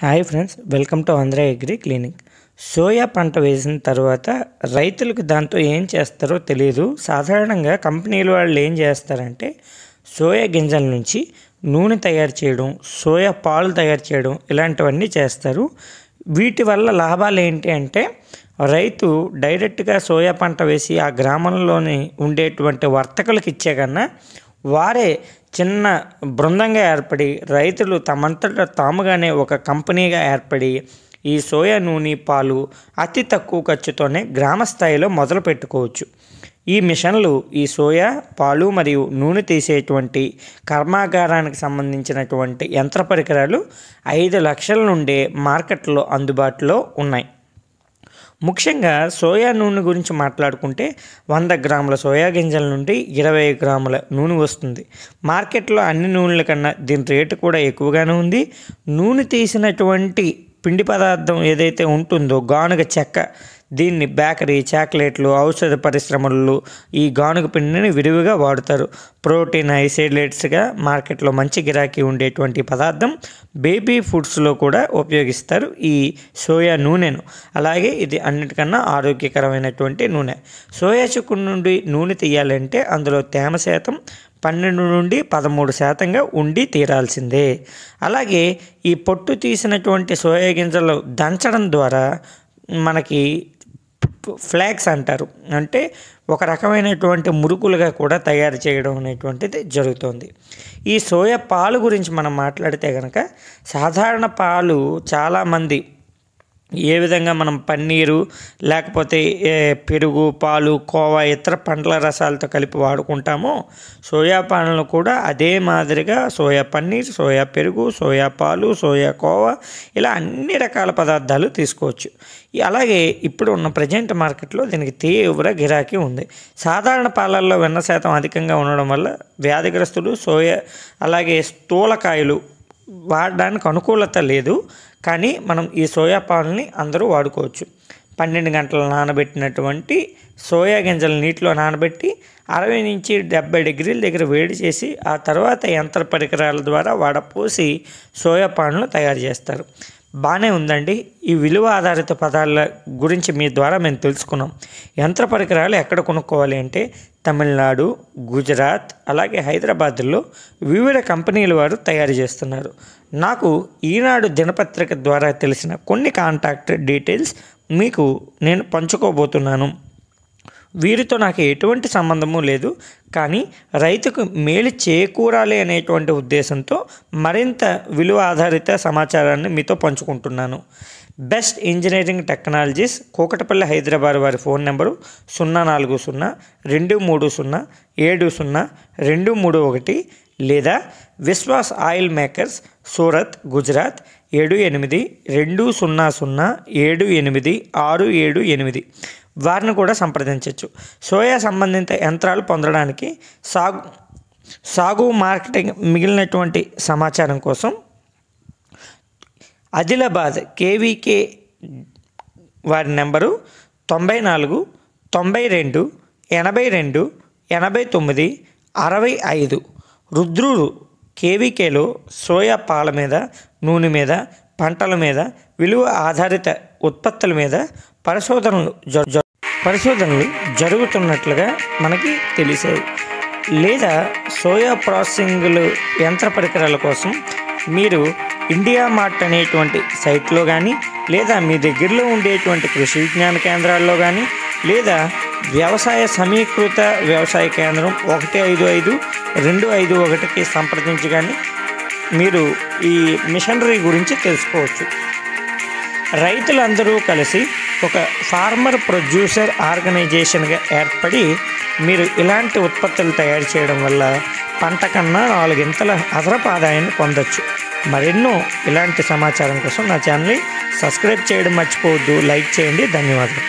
hi friends welcome to Andhra agri clinic soya పంట వేసిన తర్వాత రైతులకు దాంతో ఏం చేస్తారో తెలియదు సాధారణంగా కంపెనీలు వాళ్ళు ఏం చేస్తారంటే సోయా గింజల నుంచి నూనె తయారు చేయడం సోయా పాలు తయారు చేయడం ఇలాంటివన్నీ చేస్తారు వీటి వల్ల లాభాలు ఏంటి అంటే రైతు డైరెక్ట్గా సోయా పంట వేసి ఆ గ్రామంలోని ఉండేటువంటి వర్తకులకు ఇచ్చే కన్నా వారే చిన్న బృందంగా ఏర్పడి రైతులు తమంతట తాముగానే ఒక కంపెనీగా ఏర్పడి ఈ సోయా నూనె పాలు అతి తక్కువ ఖర్చుతోనే గ్రామ స్థాయిలో మొదలు పెట్టుకోవచ్చు ఈ మిషన్లు ఈ సోయా పాలు మరియు నూనె తీసేటువంటి కర్మాగారానికి సంబంధించినటువంటి యంత్ర పరికరాలు ఐదు లక్షల నుండే మార్కెట్లో అందుబాటులో ఉన్నాయి ముఖ్యంగా సోయా నూనె గురించి మాట్లాడుకుంటే వంద గ్రాముల సోయా గింజల నుండి ఇరవై గ్రాముల నూనె వస్తుంది మార్కెట్లో అన్ని నూనెల కన్నా దీని రేటు కూడా ఎక్కువగానే ఉంది నూనె తీసినటువంటి పిండి పదార్థం ఏదైతే ఉంటుందో గానుగ చెక్క దీన్ని బేకరీ చాక్లెట్లు ఔషధ పరిశ్రమలు ఈ గానుగ పిండిని విరివిగా వాడుతారు ప్రోటీన్ ఐసైడ్లెట్స్గా మార్కెట్లో మంచి గిరాకీ ఉండేటువంటి పదార్థం బేబీ ఫుడ్స్లో కూడా ఉపయోగిస్తారు ఈ సోయా నూనెను అలాగే ఇది అన్నిటికన్నా ఆరోగ్యకరమైనటువంటి నూనె సోయా చుక్కు నుండి నూనె తీయాలంటే అందులో తేమ శాతం పన్నెండు నుండి పదమూడు శాతంగా ఉండి తీరాల్సిందే అలాగే ఈ పొట్టు తీసినటువంటి సోయా గింజలు దంచడం ద్వారా మనకి ఫ్లాగ్స్ అంటారు అంటే ఒక రకమైనటువంటి మురుకులుగా కూడా తయారు చేయడం అనేటువంటిది జరుగుతుంది ఈ సోయా పాలు గురించి మనం మాట్లాడితే కనుక సాధారణ పాలు చాలామంది ఏ విధంగా మనం పన్నీరు లేకపోతే పెరుగు పాలు కోవా ఇతర పండ్ల రసాలతో కలిపి వాడుకుంటామో సోయా పాలను కూడా అదే మాదిరిగా సోయా పన్నీర్ సోయా పెరుగు సోయా పాలు సోయా కోవా ఇలా అన్ని రకాల పదార్థాలు తీసుకోవచ్చు అలాగే ఇప్పుడు ఉన్న ప్రజెంట్ మార్కెట్లో దీనికి తీవ్ర గిరాకీ ఉంది సాధారణ పాలల్లో వెన్న శాతం అధికంగా ఉండడం వల్ల వ్యాధిగ్రస్తులు సోయా అలాగే స్థూలకాయలు వాడడానికి అనుకూలత లేదు కానీ మనం ఈ సోయా పాలని అందరూ వాడుకోవచ్చు పన్నెండు గంటలు నానబెట్టినటువంటి సోయా గింజలు నీటిలో నానబెట్టి అరవై నుంచి డెబ్బై డిగ్రీల దగ్గర వేడి చేసి ఆ తర్వాత యంత్ర పరికరాల ద్వారా వాడపోసి సోయా పాలను తయారు చేస్తారు బాగానే ఉందండి ఈ విలువ ఆధారిత పదాల గురించి మీ ద్వారా మేము తెలుసుకున్నాం యంత్ర పరికరాలు ఎక్కడ కొనుక్కోవాలి అంటే తమిళనాడు గుజరాత్ అలాగే హైదరాబాద్లో వివిధ కంపెనీల వారు తయారు చేస్తున్నారు నాకు ఈనాడు దినపత్రిక ద్వారా తెలిసిన కొన్ని కాంటాక్ట్ డీటెయిల్స్ మీకు నేను పంచుకోబోతున్నాను వీరితో నాకు ఎటువంటి సంబంధము లేదు కానీ రైతుకు మేలు చేకూరాలి అనేటువంటి ఉద్దేశంతో మరింత విలువ ఆధారిత సమాచారాన్ని మీతో పంచుకుంటున్నాను best engineering technologies Kukatpally Hyderabad వారి ఫోన్ నెంబరు సున్నా నాలుగు సున్నా రెండు మూడు సున్నా ఏడు సున్నా రెండు మూడు ఒకటి లేదా విశ్వాస్ ఆయిల్ మేకర్స్ సూరత్ గుజరాత్ ఏడు ఎనిమిది రెండు సున్నా సున్నా ఏడు ఎనిమిది ఆరు ఏడు ఎనిమిది వారిని కూడా సంప్రదించవచ్చు సోయా సంబంధిత యంత్రాలు పొందడానికి సాగు సాగు మార్కెటింగ్ మిగిలినటువంటి సమాచారం కోసం ఆదిలాబాద్ కేవీకే వారి నెంబరు తొంభై నాలుగు తొంభై రెండు ఎనభై రెండు ఎనభై తొమ్మిది అరవై ఐదు రుద్రుడు కేవీకేలో సోయా పాల మీద నూనె మీద పంటల మీద విలువ ఆధారిత ఉత్పత్తుల మీద పరిశోధనలు పరిశోధనలు జరుగుతున్నట్లుగా మనకి తెలిసాయి లేదా సోయా ప్రాసెసింగ్లు యంత్ర పరికరాల కోసం మీరు ఇండియా మార్ట్ అనేటువంటి సైట్లో కానీ లేదా మీ దగ్గరలో ఉండేటువంటి కృషి విజ్ఞాన కేంద్రాల్లో కానీ లేదా వ్యవసాయ సమీకృత వ్యవసాయ కేంద్రం ఒకటి ఐదు ఐదు రెండు ఐదు ఒకటికి సంప్రదించి కానీ మీరు ఈ మిషనరీ గురించి తెలుసుకోవచ్చు రైతులందరూ కలిసి ఒక ఫార్మర్ ప్రొడ్యూసర్ ఆర్గనైజేషన్గా ఏర్పడి మీరు ఇలాంటి ఉత్పత్తులు తయారు చేయడం వల్ల పంట కన్నా నాలుగింతల అదనపు ఆదాయాన్ని పొందొచ్చు మరెన్నో ఇలాంటి సమాచారం కోసం నా ఛానల్ని సబ్స్క్రైబ్ చేయడం మర్చిపోవద్దు లైక్ చేయండి ధన్యవాదాలు